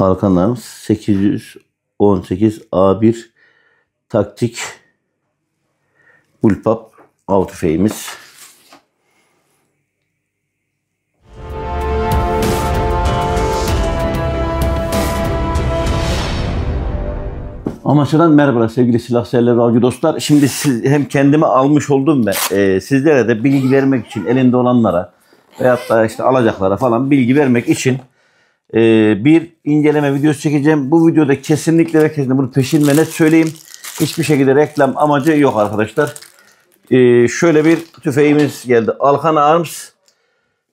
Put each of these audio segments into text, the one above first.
Arkanlarım 818 A1 taktik Bullpup av tüfeğimiz. Amaçadan merhaba sevgili silah severler radyo dostlar. Şimdi siz, hem kendime almış oldum ve e, sizlere de bilgi vermek için elinde olanlara veyahut da işte alacaklara falan bilgi vermek için e, bir inceleme videosu çekeceğim. Bu videoda kesinlikle ve kesinlikle bunu peşin ve net söyleyeyim. Hiçbir şekilde reklam amacı yok arkadaşlar. E, şöyle bir tüfeğimiz geldi. Alkan Arms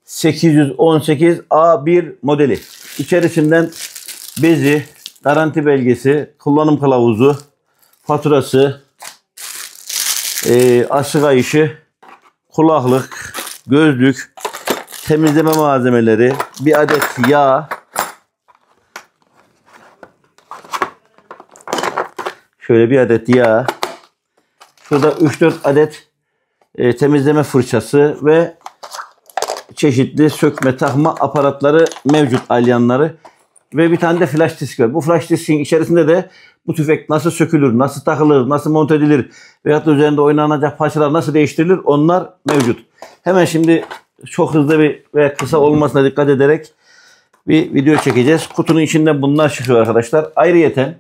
818 A1 modeli. İçerisinden bezi, garanti belgesi, kullanım kılavuzu, faturası, e, ee, aşık ayışı, kulaklık, gözlük, temizleme malzemeleri, bir adet yağ, Şöyle bir adet yağ. Şurada 3-4 adet e, temizleme fırçası ve çeşitli sökme takma aparatları mevcut alyanları ve bir tane de flash disk var. Bu flash diskin içerisinde de bu tüfek nasıl sökülür, nasıl takılır, nasıl monte edilir veyahut da üzerinde oynanacak parçalar nasıl değiştirilir onlar mevcut. Hemen şimdi çok hızlı bir ve kısa olmasına dikkat ederek bir video çekeceğiz. Kutunun içinden bunlar çıkıyor arkadaşlar. Ayrıyeten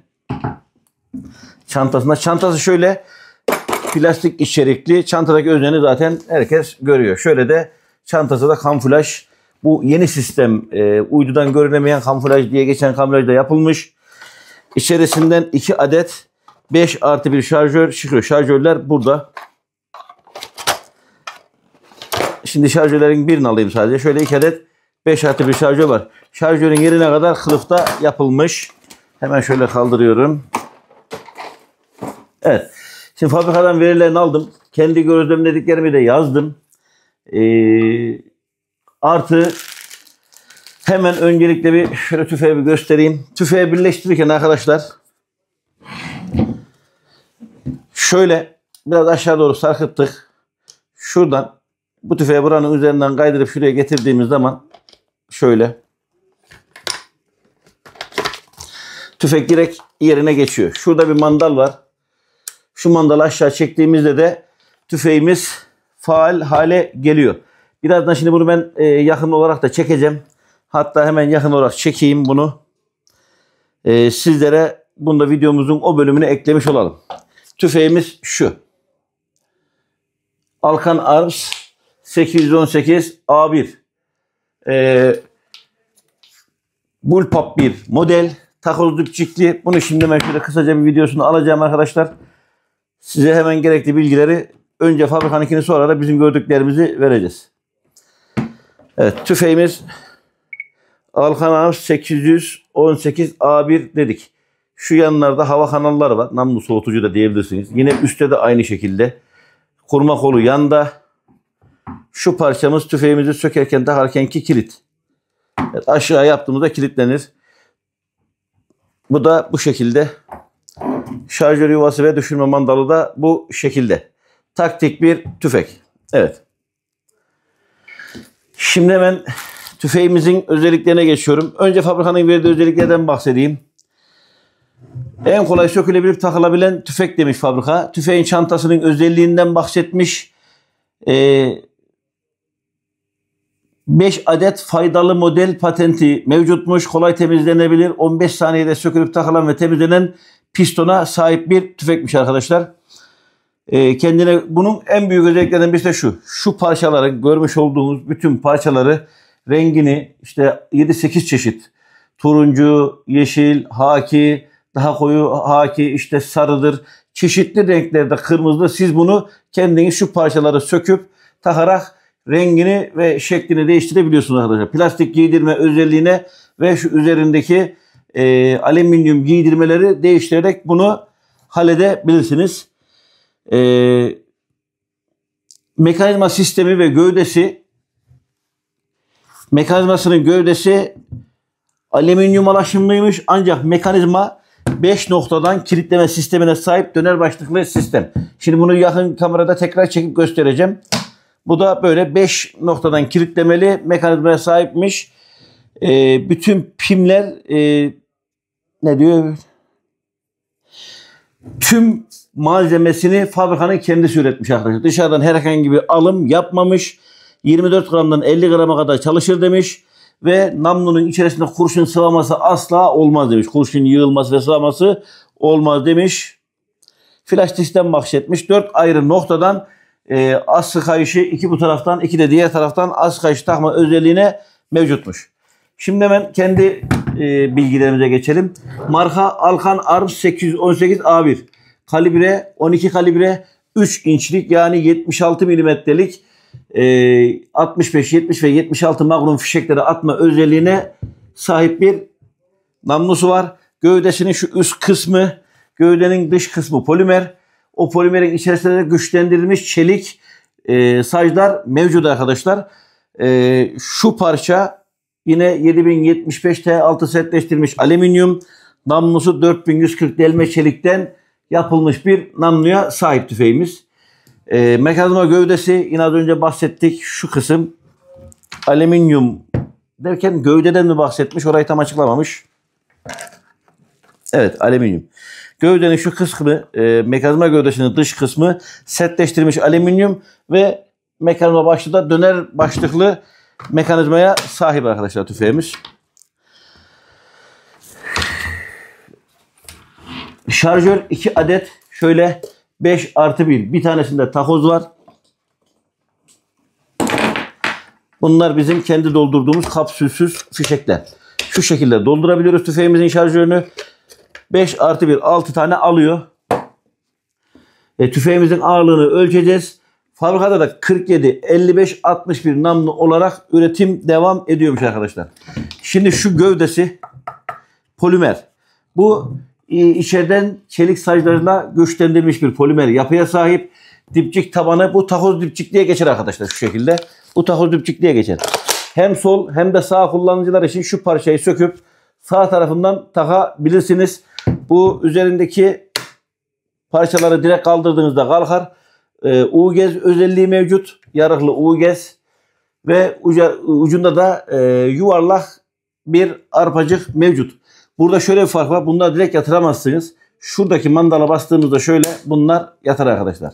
çantasında. Çantası şöyle plastik içerikli. Çantadaki özneni zaten herkes görüyor. Şöyle de çantası da kamuflaj. Bu yeni sistem e, uydudan görünemeyen kamuflaj diye geçen kamuflajda yapılmış. İçerisinden 2 adet 5 artı 1 şarjör çıkıyor. Şarjörler burada. Şimdi şarjörlerin birini alayım sadece. Şöyle 2 adet 5 artı 1 şarjör var. Şarjörün yerine kadar kılıfta yapılmış. Hemen şöyle kaldırıyorum. Evet. Şimdi fabrikadan verilerini aldım. Kendi gözlemlediklerimi de yazdım. Ee, artı hemen öncelikle bir şöyle tüfeği bir göstereyim. Tüfeği birleştirirken arkadaşlar şöyle biraz aşağı doğru sarkıttık. Şuradan bu tüfeği buranın üzerinden kaydırıp şuraya getirdiğimiz zaman şöyle tüfek direkt yerine geçiyor. Şurada bir mandal var. Şu mandalı aşağı çektiğimizde de tüfeğimiz faal hale geliyor. Birazdan şimdi bunu ben e, yakın olarak da çekeceğim. Hatta hemen yakın olarak çekeyim bunu. E, sizlere bunu da videomuzun o bölümünü eklemiş olalım. Tüfeğimiz şu. Alkan Arms 818 A1 e, Bullpup 1 model takoz dipçikli. Bunu şimdi ben şöyle kısaca bir videosunu alacağım arkadaşlar. Size hemen gerekli bilgileri önce fabrikanınkini sonra da bizim gördüklerimizi vereceğiz. Evet tüfeğimiz Alkan 818 A1 dedik. Şu yanlarda hava kanalları var. Namlu soğutucu da diyebilirsiniz. Yine üstte de aynı şekilde. Kurma kolu yanda. Şu parçamız tüfeğimizi sökerken takarkenki kilit. Evet, aşağı yaptığımızda kilitlenir. Bu da bu şekilde Şarjör yuvası ve düşürme mandalı da bu şekilde. Taktik bir tüfek. Evet. Şimdi hemen tüfeğimizin özelliklerine geçiyorum. Önce fabrikanın verdiği özelliklerden bahsedeyim. En kolay sökülebilir, takılabilen tüfek demiş fabrika. Tüfeğin çantasının özelliğinden bahsetmiş. Ee, 5 adet faydalı model patenti mevcutmuş. Kolay temizlenebilir. 15 saniyede sökülüp takılan ve temizlenen pistona sahip bir tüfekmiş arkadaşlar. E, kendine bunun en büyük özelliklerinden birisi de şu. Şu parçaları görmüş olduğunuz bütün parçaları rengini işte 7-8 çeşit turuncu, yeşil, haki, daha koyu haki, işte sarıdır. Çeşitli renklerde kırmızı. Siz bunu kendiniz şu parçaları söküp takarak rengini ve şeklini değiştirebiliyorsunuz arkadaşlar. Plastik giydirme özelliğine ve şu üzerindeki e, alüminyum giydirmeleri değiştirerek bunu halledebilirsiniz. E, mekanizma sistemi ve gövdesi mekanizmasının gövdesi alüminyum alaşımlıymış ancak mekanizma 5 noktadan kilitleme sistemine sahip döner başlıklı sistem. Şimdi bunu yakın kamerada tekrar çekip göstereceğim. Bu da böyle 5 noktadan kilitlemeli mekanizmaya sahipmiş. E, bütün pimler e, ne diyor? Tüm malzemesini fabrikanın kendisi üretmiş arkadaşlar. Dışarıdan herhangi bir alım yapmamış. 24 gramdan 50 grama kadar çalışır demiş. Ve namlunun içerisinde kurşun sıvaması asla olmaz demiş. Kurşun yığılması ve sıvaması olmaz demiş. Flash diskten bahsetmiş. 4 ayrı noktadan e, ee, aslı kayışı iki bu taraftan iki de diğer taraftan az kayış takma özelliğine mevcutmuş. Şimdi hemen kendi e, bilgilerimize geçelim. Marka Alkan Arms 818 A1. Kalibre 12 kalibre 3 inçlik yani 76 milimetrelik e, 65, 70 ve 76 magnum fişekleri atma özelliğine sahip bir namlusu var. Gövdesinin şu üst kısmı, gövdenin dış kısmı polimer. O polimerin içerisinde güçlendirilmiş çelik e, saclar mevcut arkadaşlar. E, şu parça yine 7075 T6 setleştirilmiş alüminyum. Namlusu 4140 delme çelikten yapılmış bir namluya sahip tüfeğimiz. E, mekanizma gövdesi yine az önce bahsettik şu kısım alüminyum derken gövdeden mi bahsetmiş orayı tam açıklamamış. Evet alüminyum. Gövdenin şu kısmı, e, mekanizma gövdesinin dış kısmı setleştirilmiş alüminyum ve mekanizma başlığı da döner başlıklı mekanizmaya sahip arkadaşlar tüfeğimiz. Şarjör 2 adet şöyle 5 artı 1. Bir tanesinde takoz var. Bunlar bizim kendi doldurduğumuz kapsülsüz fişekler. Şu şekilde doldurabiliyoruz tüfeğimizin şarjörünü. 5 artı 1 6 tane alıyor. E, tüfeğimizin ağırlığını ölçeceğiz. Fabrikada da 47, 55, 61 namlu olarak üretim devam ediyormuş arkadaşlar. Şimdi şu gövdesi polimer. Bu e, içeriden çelik saclarına güçlendirilmiş bir polimer yapıya sahip. Dipçik tabanı bu takoz dipçik geçer arkadaşlar şu şekilde. Bu takoz dipçik geçer. Hem sol hem de sağ kullanıcılar için şu parçayı söküp sağ tarafından takabilirsiniz. Bu üzerindeki parçaları direkt kaldırdığınızda kalkar. Ee, e, özelliği mevcut. Yarıklı u e ve uca, ucunda da e, yuvarlak bir arpacık mevcut. Burada şöyle bir fark var. Bunları direkt yatıramazsınız. Şuradaki mandala bastığımızda şöyle bunlar yatar arkadaşlar.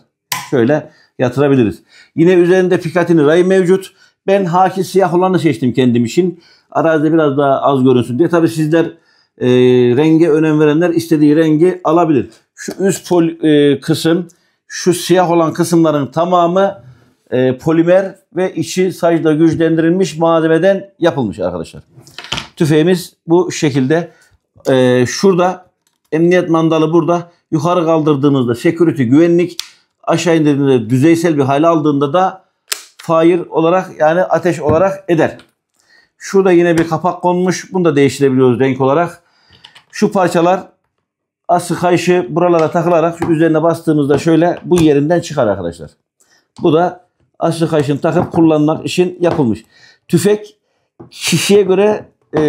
Şöyle yatırabiliriz. Yine üzerinde Picatinny ray mevcut. Ben haki siyah olanı seçtim kendim için. Arazide biraz daha az görünsün diye. Tabi sizler e, renge önem verenler istediği rengi alabilir. Şu üst pol, e, kısım, şu siyah olan kısımların tamamı e, polimer ve içi sajda güçlendirilmiş malzemeden yapılmış arkadaşlar. Tüfeğimiz bu şekilde. E, şurada emniyet mandalı burada. Yukarı kaldırdığınızda security güvenlik aşağı indirdiğinizde düzeysel bir hale aldığında da fire olarak yani ateş olarak eder. Şurada yine bir kapak konmuş. Bunu da değiştirebiliyoruz renk olarak şu parçalar ası kayışı buralara takılarak üzerine bastığımızda şöyle bu yerinden çıkar arkadaşlar. Bu da ası kayışını takıp kullanmak için yapılmış. Tüfek kişiye göre e,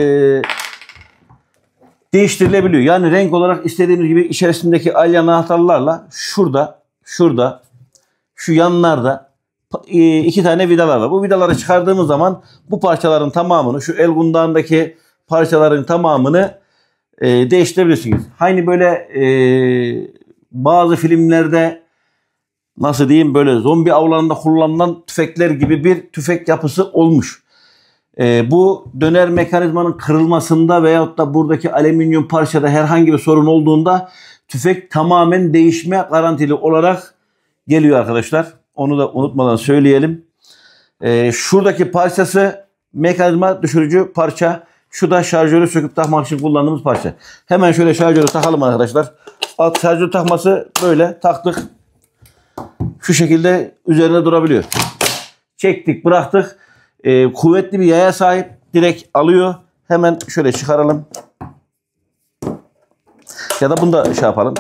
değiştirilebiliyor. Yani renk olarak istediğimiz gibi içerisindeki alya anahtarlarla şurada, şurada, şu yanlarda e, iki tane vidalar var. Bu vidaları çıkardığımız zaman bu parçaların tamamını, şu el parçaların tamamını e, değiştirebilirsiniz. Hani böyle e, bazı filmlerde nasıl diyeyim böyle zombi avlarında kullanılan tüfekler gibi bir tüfek yapısı olmuş. E, bu döner mekanizmanın kırılmasında veyahut da buradaki alüminyum parçada herhangi bir sorun olduğunda tüfek tamamen değişme garantili olarak geliyor arkadaşlar. Onu da unutmadan söyleyelim. E, şuradaki parçası mekanizma düşürücü parça. Şu da şarjörü söküp takmak için kullandığımız parça. Hemen şöyle şarjörü takalım arkadaşlar. Alt şarjör takması böyle taktık. Şu şekilde üzerine durabiliyor. Çektik bıraktık. Ee, kuvvetli bir yaya sahip. Direkt alıyor. Hemen şöyle çıkaralım. Ya da bunu da şey yapalım.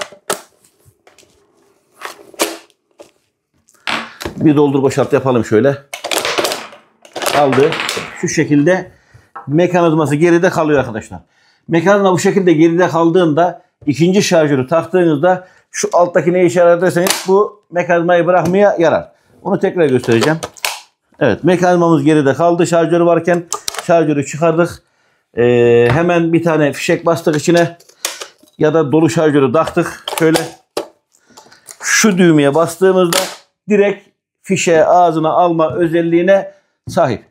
Bir doldur boşalt yapalım şöyle. Aldı. Şu şekilde mekanizması geride kalıyor arkadaşlar. Mekanizma bu şekilde geride kaldığında ikinci şarjörü taktığınızda şu alttaki ne işe yarar derseniz bu mekanizmayı bırakmaya yarar. Onu tekrar göstereceğim. Evet mekanizmamız geride kaldı. Şarjörü varken şarjörü çıkardık. Ee, hemen bir tane fişek bastık içine ya da dolu şarjörü taktık. Şöyle şu düğmeye bastığımızda direkt fişe ağzına alma özelliğine sahip.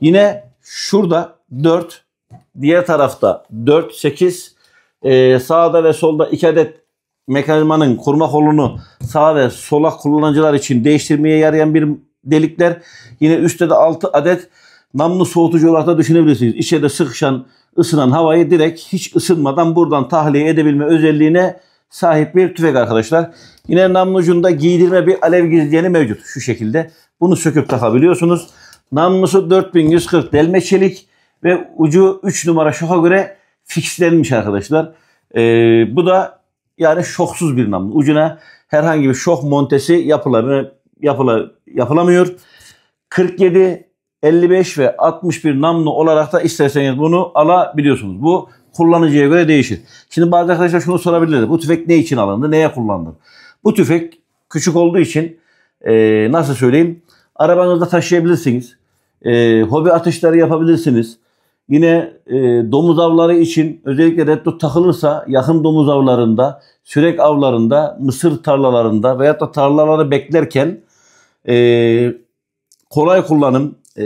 Yine şurada 4. Diğer tarafta 4, 8. Ee, sağda ve solda 2 adet mekanizmanın kurma kolunu sağ ve sola kullanıcılar için değiştirmeye yarayan bir delikler. Yine üstte de 6 adet namlu soğutucu olarak da düşünebilirsiniz. İçeride sıkışan, ısınan havayı direkt hiç ısınmadan buradan tahliye edebilme özelliğine sahip bir tüfek arkadaşlar. Yine namlucunda giydirme bir alev gizleyeni mevcut şu şekilde. Bunu söküp takabiliyorsunuz. Namlusu 4140 delme çelik ve ucu 3 numara şoka göre fixlenmiş arkadaşlar. E, bu da yani şoksuz bir namlu. Ucuna herhangi bir şok montesi yapıları yapıla, yapılamıyor. 47, 55 ve 61 namlu olarak da isterseniz bunu alabiliyorsunuz. Bu kullanıcıya göre değişir. Şimdi bazı arkadaşlar şunu sorabilirler. Bu tüfek ne için alındı? Neye kullanılır? Bu tüfek küçük olduğu için e, nasıl söyleyeyim? Arabanızda taşıyabilirsiniz. E, hobi atışları yapabilirsiniz. Yine e, domuz avları için özellikle reddot takılırsa yakın domuz avlarında, sürek avlarında, mısır tarlalarında veyahut da tarlaları beklerken e, kolay kullanım, e,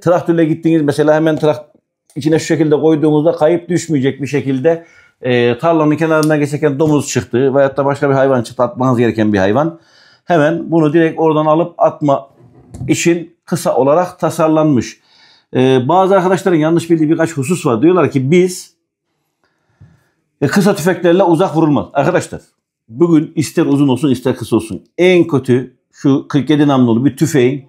traktörle gittiğiniz mesela hemen trakt içine şu şekilde koyduğumuzda kayıp düşmeyecek bir şekilde e, tarlanın kenarından geçerken domuz çıktı veyahut da başka bir hayvan çıktı atmanız gereken bir hayvan. Hemen bunu direkt oradan alıp atma için kısa olarak tasarlanmış. Ee, bazı arkadaşların yanlış bildiği birkaç husus var. Diyorlar ki biz e, kısa tüfeklerle uzak vurulmaz. Arkadaşlar bugün ister uzun olsun ister kısa olsun en kötü şu 47 namlulu bir tüfeğin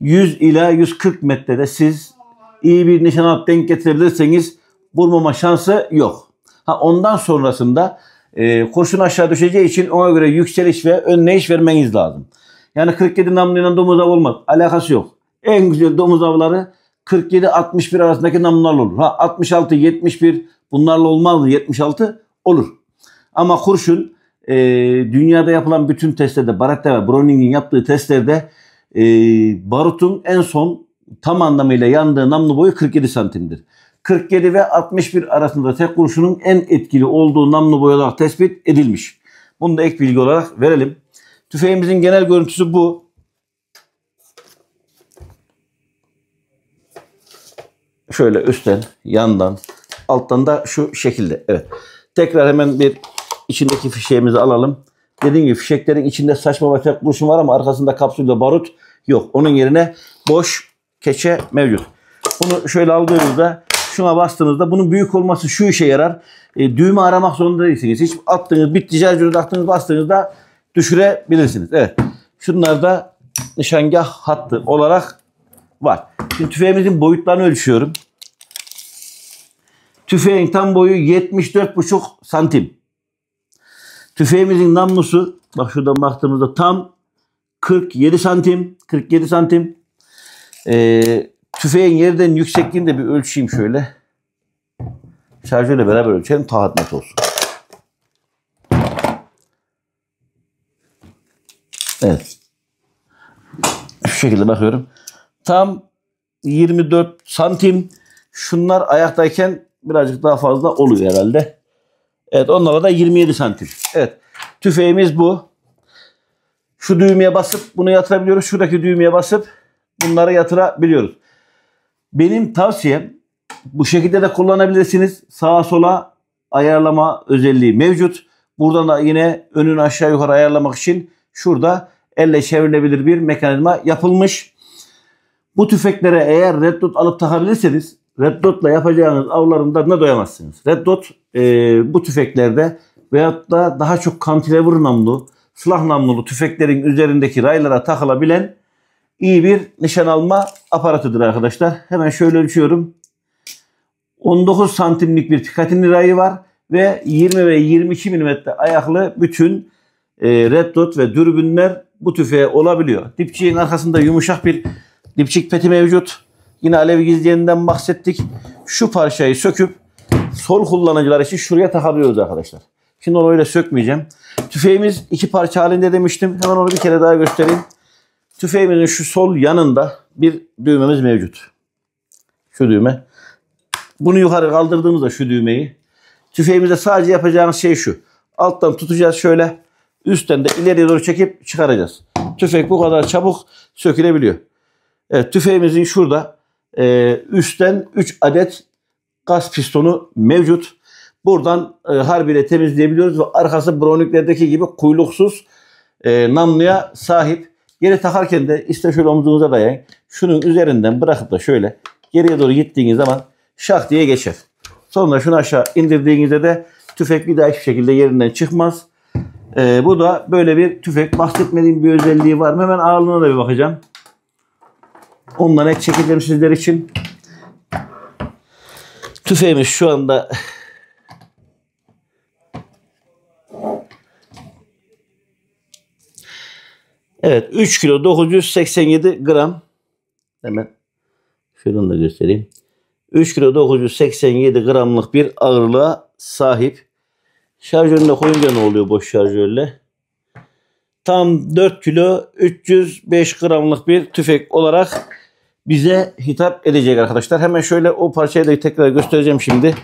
100 ila 140 metrede siz iyi bir nişan alıp denk getirebilirseniz vurmama şansı yok. Ha ondan sonrasında e, kurşun aşağı düşeceği için ona göre yükseliş ve önleyiş vermeniz lazım. Yani 47 namluyla domuz avı olmaz. Alakası yok. En güzel domuz avları 47-61 arasındaki namlularla olur. Ha 66-71 bunlarla olmazdı. 76 olur. Ama kurşun e, dünyada yapılan bütün testlerde Baratta ve Browning'in yaptığı testlerde e, barutun en son tam anlamıyla yandığı namlu boyu 47 santimdir. 47 ve 61 arasında tek kurşunun en etkili olduğu namlu boyu olarak tespit edilmiş. Bunu da ek bilgi olarak verelim. Tüfeğimizin genel görüntüsü bu. Şöyle üstten, yandan, alttan da şu şekilde. Evet. Tekrar hemen bir içindeki fişeğimizi alalım. Dediğim gibi fişeklerin içinde saçma batak kurşun var ama arkasında kapsülde barut yok. Onun yerine boş keçe mevcut. Bunu şöyle aldığınızda şuna bastığınızda bunun büyük olması şu işe yarar. E, düğme aramak zorunda değilsiniz. Hiç attığınız bir ticaret ürünü attığınız bastığınızda düşürebilirsiniz. Evet. Şunlar da nişangah hattı olarak var. Şimdi tüfeğimizin boyutlarını ölçüyorum. Tüfeğin tam boyu 74,5 santim. Tüfeğimizin namlusu bak şuradan baktığımızda tam 47 santim. 47 santim. Ee, tüfeğin yerden yüksekliğini de bir ölçeyim şöyle. Şarjörle beraber ölçelim. Tahat net olsun. Evet. Şu şekilde bakıyorum tam 24 santim. Şunlar ayaktayken birazcık daha fazla oluyor herhalde. Evet onlara da 27 santim. Evet tüfeğimiz bu. Şu düğmeye basıp bunu yatırabiliyoruz. Şuradaki düğmeye basıp bunları yatırabiliyoruz. Benim tavsiyem bu şekilde de kullanabilirsiniz. Sağa sola ayarlama özelliği mevcut. Buradan da yine önün aşağı yukarı ayarlamak için şurada elle çevrilebilir bir mekanizma yapılmış. Bu tüfeklere eğer Red Dot alıp takabilirseniz Red Dot'la yapacağınız avların tadına doyamazsınız. Red Dot e, bu tüfeklerde veyahut da daha çok kantilever namlu, silah namlulu tüfeklerin üzerindeki raylara takılabilen iyi bir nişan alma aparatıdır arkadaşlar. Hemen şöyle ölçüyorum. 19 santimlik bir Picatinny rayı var ve 20 ve 22 milimetre ayaklı bütün e, red dot ve dürbünler bu tüfeğe olabiliyor. Dipçiğin arkasında yumuşak bir Dipçik peti mevcut. Yine alevi gizleyeninden bahsettik. Şu parçayı söküp sol kullanıcılar için şuraya takabiliyoruz arkadaşlar. Şimdi onu öyle sökmeyeceğim. Tüfeğimiz iki parça halinde demiştim. Hemen onu bir kere daha göstereyim. Tüfeğimizin şu sol yanında bir düğmemiz mevcut. Şu düğme. Bunu yukarı kaldırdığımızda şu düğmeyi. Tüfeğimizde sadece yapacağımız şey şu. Alttan tutacağız şöyle. Üstten de ileri doğru çekip çıkaracağız. Tüfek bu kadar çabuk sökülebiliyor. Evet, tüfeğimizin şurada e, üstten 3 adet gaz pistonu mevcut. Buradan e, harbiyle temizleyebiliyoruz ve arkası broniklerdeki gibi kuyruksuz e, namluya sahip. Geri takarken de işte şöyle omzunuza dayayın. Şunun üzerinden bırakıp da şöyle geriye doğru gittiğiniz zaman şak diye geçer. Sonra şunu aşağı indirdiğinizde de tüfek bir daha hiçbir şekilde yerinden çıkmaz. Ee, bu da böyle bir tüfek. Bahsetmediğim bir özelliği var mı? Hemen ağırlığına da bir bakacağım. Ondan et çekilirim sizler için. Tüfeğimiz şu anda Evet 3 kilo 987 gram hemen şunu da göstereyim. 3 kilo 987 gramlık bir ağırlığa sahip. Şarjörüne koyunca ne oluyor boş şarjörle? Tam 4 kilo 305 gramlık bir tüfek olarak bize hitap edecek arkadaşlar. Hemen şöyle o parçayı da tekrar göstereceğim şimdi.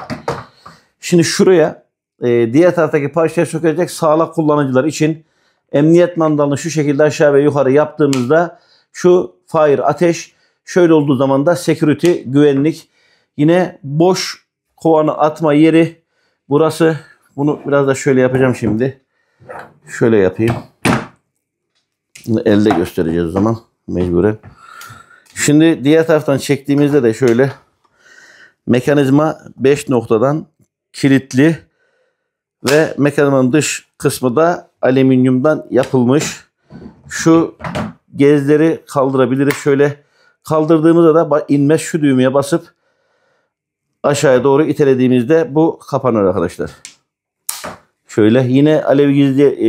Şimdi şuraya e, diğer taraftaki parçaya sökecek sağlak kullanıcılar için emniyet mandalını şu şekilde aşağı ve yukarı yaptığımızda şu fire ateş şöyle olduğu zaman da security güvenlik yine boş kovanı atma yeri burası. Bunu biraz da şöyle yapacağım şimdi. Şöyle yapayım. elde göstereceğiz o zaman mecburen. Şimdi diğer taraftan çektiğimizde de şöyle mekanizma 5 noktadan kilitli ve mekanizmanın dış kısmı da alüminyumdan yapılmış. Şu gezleri kaldırabiliriz. Şöyle kaldırdığımızda da inmez şu düğmeye basıp aşağıya doğru itelediğimizde bu kapanır arkadaşlar. Şöyle yine alev gizli e,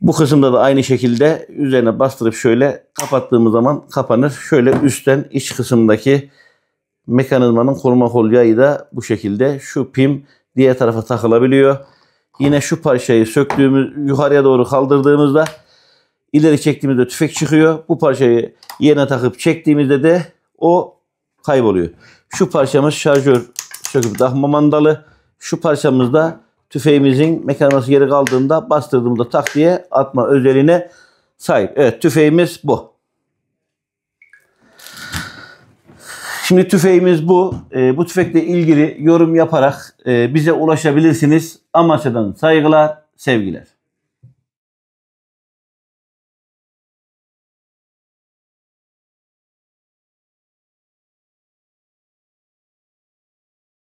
bu kısımda da aynı şekilde üzerine bastırıp şöyle kapattığımız zaman kapanır. Şöyle üstten iç kısımdaki mekanizmanın koruma kolyayı da bu şekilde şu pim diğer tarafa takılabiliyor. Yine şu parçayı söktüğümüz yukarıya doğru kaldırdığımızda ileri çektiğimizde tüfek çıkıyor. Bu parçayı yerine takıp çektiğimizde de o kayboluyor. Şu parçamız şarjör söküp takma mandalı. Şu parçamız da tüfeğimizin mekanizması geri kaldığında bastırdığımda tak diye atma özelliğine sahip. Evet tüfeğimiz bu. Şimdi tüfeğimiz bu. E, bu tüfekle ilgili yorum yaparak e, bize ulaşabilirsiniz. Amasya'dan saygılar, sevgiler.